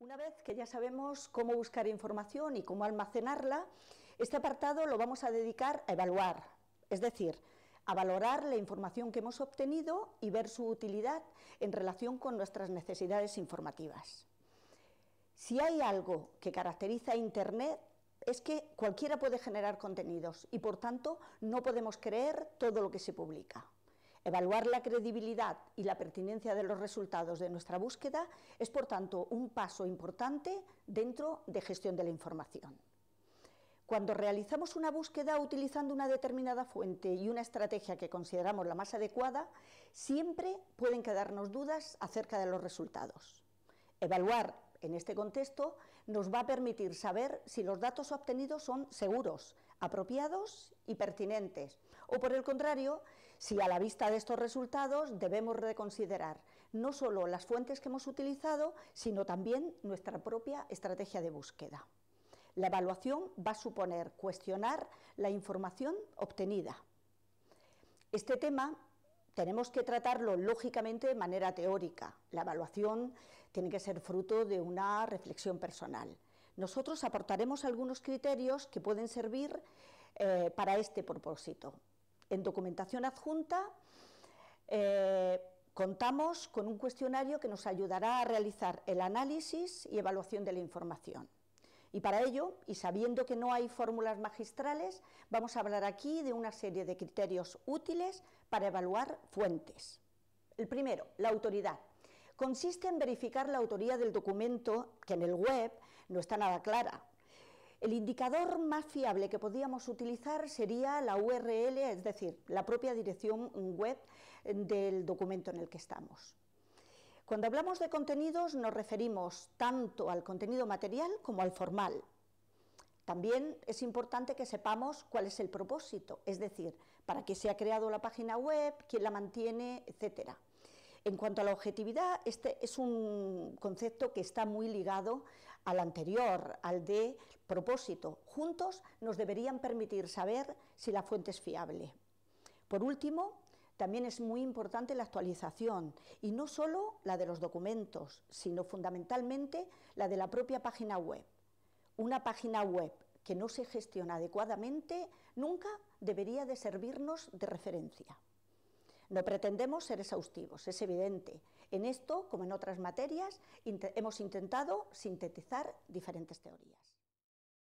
Una vez que ya sabemos cómo buscar información y cómo almacenarla, este apartado lo vamos a dedicar a evaluar, es decir, a valorar la información que hemos obtenido y ver su utilidad en relación con nuestras necesidades informativas. Si hay algo que caracteriza a Internet es que cualquiera puede generar contenidos y por tanto no podemos creer todo lo que se publica. Evaluar la credibilidad y la pertinencia de los resultados de nuestra búsqueda es, por tanto, un paso importante dentro de gestión de la información. Cuando realizamos una búsqueda utilizando una determinada fuente y una estrategia que consideramos la más adecuada, siempre pueden quedarnos dudas acerca de los resultados. Evaluar en este contexto, nos va a permitir saber si los datos obtenidos son seguros, apropiados y pertinentes, o por el contrario, si a la vista de estos resultados debemos reconsiderar no solo las fuentes que hemos utilizado, sino también nuestra propia estrategia de búsqueda. La evaluación va a suponer cuestionar la información obtenida. Este tema tenemos que tratarlo lógicamente de manera teórica. La evaluación tiene que ser fruto de una reflexión personal. Nosotros aportaremos algunos criterios que pueden servir eh, para este propósito. En documentación adjunta eh, contamos con un cuestionario que nos ayudará a realizar el análisis y evaluación de la información. Y para ello, y sabiendo que no hay fórmulas magistrales, vamos a hablar aquí de una serie de criterios útiles para evaluar fuentes. El primero, la autoridad. Consiste en verificar la autoría del documento, que en el web no está nada clara. El indicador más fiable que podíamos utilizar sería la URL, es decir, la propia dirección web del documento en el que estamos. Cuando hablamos de contenidos nos referimos tanto al contenido material como al formal. También es importante que sepamos cuál es el propósito, es decir, para qué se ha creado la página web, quién la mantiene, etcétera. En cuanto a la objetividad, este es un concepto que está muy ligado al anterior, al de propósito. Juntos nos deberían permitir saber si la fuente es fiable. Por último, también es muy importante la actualización, y no solo la de los documentos, sino fundamentalmente la de la propia página web. Una página web que no se gestiona adecuadamente nunca debería de servirnos de referencia. No pretendemos ser exhaustivos, es evidente. En esto, como en otras materias, hemos intentado sintetizar diferentes teorías.